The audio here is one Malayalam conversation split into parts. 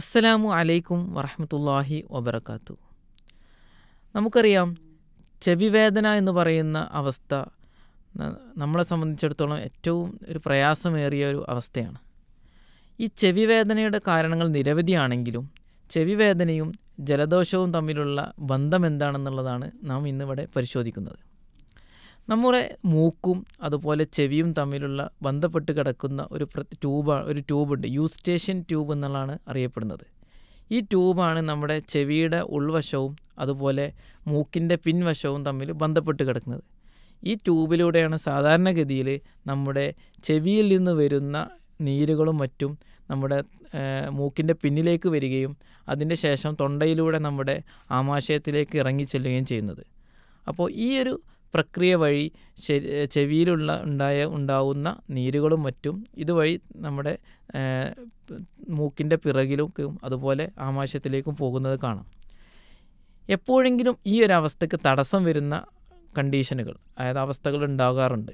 അസ്സലാമു അലൈക്കും വറഹമത്തല്ലാഹി വബർക്കാത്തു നമുക്കറിയാം ചെവിവേദന എന്ന് പറയുന്ന അവസ്ഥ നമ്മളെ സംബന്ധിച്ചിടത്തോളം ഏറ്റവും ഒരു പ്രയാസമേറിയ ഒരു അവസ്ഥയാണ് ഈ ചെവിവേദനയുടെ കാരണങ്ങൾ നിരവധിയാണെങ്കിലും ചെവിവേദനയും ജലദോഷവും തമ്മിലുള്ള ബന്ധം എന്താണെന്നുള്ളതാണ് നാം ഇന്നിവിടെ പരിശോധിക്കുന്നത് നമ്മുടെ മൂക്കും അതുപോലെ ചെവിയും തമ്മിലുള്ള ബന്ധപ്പെട്ട് കിടക്കുന്ന ഒരു ട്യൂബ് ഒരു ട്യൂബുണ്ട് യൂസ്റ്റേഷ്യൻ ട്യൂബ് എന്നുള്ളതാണ് അറിയപ്പെടുന്നത് ഈ ട്യൂബാണ് നമ്മുടെ ചെവിയുടെ ഉൾവശവും അതുപോലെ മൂക്കിൻ്റെ പിൻവശവും തമ്മിൽ ബന്ധപ്പെട്ട് കിടക്കുന്നത് ഈ ട്യൂബിലൂടെയാണ് സാധാരണഗതിയിൽ നമ്മുടെ ചെവിയിൽ നിന്ന് വരുന്ന നീരുകളും മറ്റും നമ്മുടെ മൂക്കിൻ്റെ പിന്നിലേക്ക് വരികയും അതിൻ്റെ ശേഷം തൊണ്ടയിലൂടെ നമ്മുടെ ആമാശയത്തിലേക്ക് ഇറങ്ങി ചെല്ലുകയും ചെയ്യുന്നത് അപ്പോൾ ഈ ഒരു പ്രക്രിയ വഴി ചെവിയിലുള്ള ഉണ്ടായ ഉണ്ടാവുന്ന നീരുകളും മറ്റും ഇതുവഴി നമ്മുടെ മൂക്കിൻ്റെ പിറകിലേക്കും അതുപോലെ ആമാശയത്തിലേക്കും പോകുന്നത് കാണാം എപ്പോഴെങ്കിലും ഈ ഒരു അവസ്ഥയ്ക്ക് തടസ്സം വരുന്ന കണ്ടീഷനുകൾ അതായത് അവസ്ഥകൾ ഉണ്ടാകാറുണ്ട്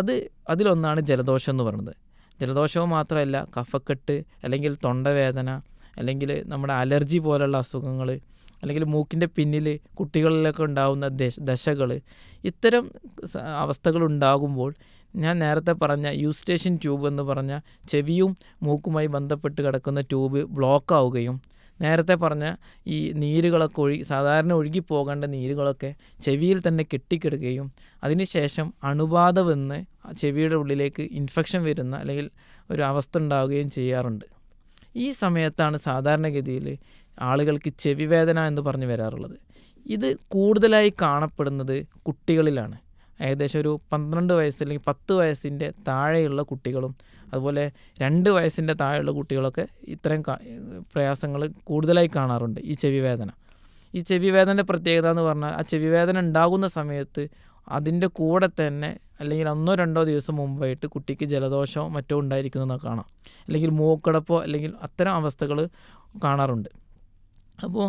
അത് അതിലൊന്നാണ് ജലദോഷം എന്ന് പറയുന്നത് ജലദോഷം മാത്രമല്ല കഫക്കെട്ട് അല്ലെങ്കിൽ തൊണ്ടവേദന അല്ലെങ്കിൽ നമ്മുടെ അലർജി പോലുള്ള അസുഖങ്ങൾ അല്ലെങ്കിൽ മൂക്കിൻ്റെ പിന്നിൽ കുട്ടികളിലൊക്കെ ഉണ്ടാകുന്ന ദശ ദശകൾ ഇത്തരം അവസ്ഥകൾ ഉണ്ടാകുമ്പോൾ ഞാൻ നേരത്തെ പറഞ്ഞ യൂസ്റ്റേഷൻ ട്യൂബ് എന്ന് പറഞ്ഞ ചെവിയും മൂക്കുമായി ബന്ധപ്പെട്ട് കിടക്കുന്ന ട്യൂബ് ബ്ലോക്കാവുകയും നേരത്തെ പറഞ്ഞ ഈ നീരുകളൊക്കെ ഒഴി സാധാരണ ഒഴുകി നീരുകളൊക്കെ ചെവിയിൽ തന്നെ കെട്ടിക്കിടുകയും അതിനുശേഷം അണുബാധ വന്ന് ചെവിയുടെ ഉള്ളിലേക്ക് ഇൻഫെക്ഷൻ വരുന്ന അല്ലെങ്കിൽ ഒരു അവസ്ഥ ഉണ്ടാവുകയും ചെയ്യാറുണ്ട് ഈ സമയത്താണ് സാധാരണഗതിയിൽ ആളുകൾക്ക് ചെവിവേദന എന്ന് പറഞ്ഞു വരാറുള്ളത് ഇത് കൂടുതലായി കാണപ്പെടുന്നത് കുട്ടികളിലാണ് ഏകദേശം ഒരു പന്ത്രണ്ട് വയസ്സ് അല്ലെങ്കിൽ പത്ത് വയസ്സിൻ്റെ താഴെയുള്ള കുട്ടികളും അതുപോലെ രണ്ട് വയസ്സിൻ്റെ താഴെയുള്ള കുട്ടികളൊക്കെ ഇത്തരം പ്രയാസങ്ങൾ കൂടുതലായി കാണാറുണ്ട് ഈ ചെവി വേദന ഈ ചെവി വേദനയുടെ പ്രത്യേകത എന്ന് പറഞ്ഞാൽ ആ ചെവി വേദന ഉണ്ടാകുന്ന സമയത്ത് അതിൻ്റെ കൂടെ തന്നെ അല്ലെങ്കിൽ അന്നോ രണ്ടോ ദിവസം മുമ്പായിട്ട് കുട്ടിക്ക് ജലദോഷമോ മറ്റോ ഉണ്ടായിരിക്കുന്നതെന്ന് കാണാം അല്ലെങ്കിൽ മൂക്കടപ്പോ അല്ലെങ്കിൽ അത്തരം അവസ്ഥകൾ കാണാറുണ്ട് അപ്പോൾ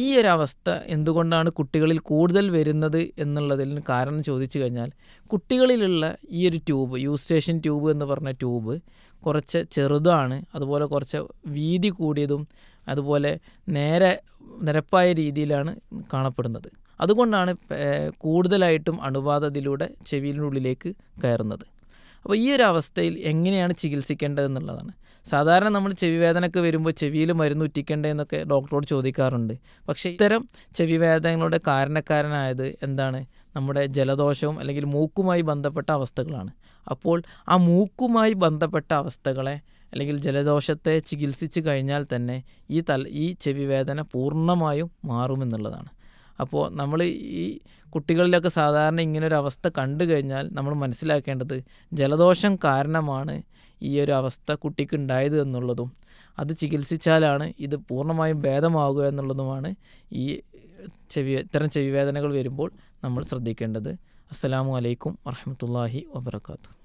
ഈ ഒരവസ്ഥ എന്തുകൊണ്ടാണ് കുട്ടികളിൽ കൂടുതൽ വരുന്നത് എന്നുള്ളതിന് കാരണം ചോദിച്ചു കഴിഞ്ഞാൽ കുട്ടികളിലുള്ള ഈ ഒരു ട്യൂബ് സ്റ്റേഷൻ ട്യൂബ് എന്ന് പറഞ്ഞ ട്യൂബ് കുറച്ച് ചെറുതാണ് അതുപോലെ കുറച്ച് വീതി കൂടിയതും അതുപോലെ നേരെ നിരപ്പായ രീതിയിലാണ് കാണപ്പെടുന്നത് അതുകൊണ്ടാണ് കൂടുതലായിട്ടും അണുബാധ ഇതിലൂടെ ചെവിയിനുള്ളിലേക്ക് കയറുന്നത് അപ്പോൾ ഈ ഒരു അവസ്ഥയിൽ എങ്ങനെയാണ് ചികിത്സിക്കേണ്ടതെന്നുള്ളതാണ് സാധാരണ നമ്മൾ ചെവി വേദനയൊക്കെ വരുമ്പോൾ ചെവിയിൽ മരുന്ന് ഉറ്റിക്കേണ്ടതെന്നൊക്കെ ഡോക്ടറോട് ചോദിക്കാറുണ്ട് പക്ഷേ ഇത്തരം ചെവി വേദനകളുടെ കാരണക്കാരനായത് എന്താണ് നമ്മുടെ ജലദോഷവും അല്ലെങ്കിൽ മൂക്കുമായി ബന്ധപ്പെട്ട അവസ്ഥകളാണ് അപ്പോൾ ആ മൂക്കുമായി ബന്ധപ്പെട്ട അവസ്ഥകളെ അല്ലെങ്കിൽ ജലദോഷത്തെ ചികിത്സിച്ച് കഴിഞ്ഞാൽ തന്നെ ഈ തൽ ഈ ചെവി വേദന പൂർണ്ണമായും മാറുമെന്നുള്ളതാണ് അപ്പോൾ നമ്മൾ ഈ കുട്ടികളിലൊക്കെ സാധാരണ ഒരു അവസ്ഥ കണ്ടു കഴിഞ്ഞാൽ നമ്മൾ മനസ്സിലാക്കേണ്ടത് ജലദോഷം കാരണമാണ് ഈ ഒരു അവസ്ഥ കുട്ടിക്ക് ഉണ്ടായത് എന്നുള്ളതും അത് ചികിത്സിച്ചാലാണ് ഇത് പൂർണ്ണമായും ഭേദമാവുക എന്നുള്ളതുമാണ് ഈ ചെവി ഇത്തരം വേദനകൾ വരുമ്പോൾ നമ്മൾ ശ്രദ്ധിക്കേണ്ടത് അസ്സലാമു അലൈക്കും വറഹമത്തല്ലാഹി വബർക്കാത്തു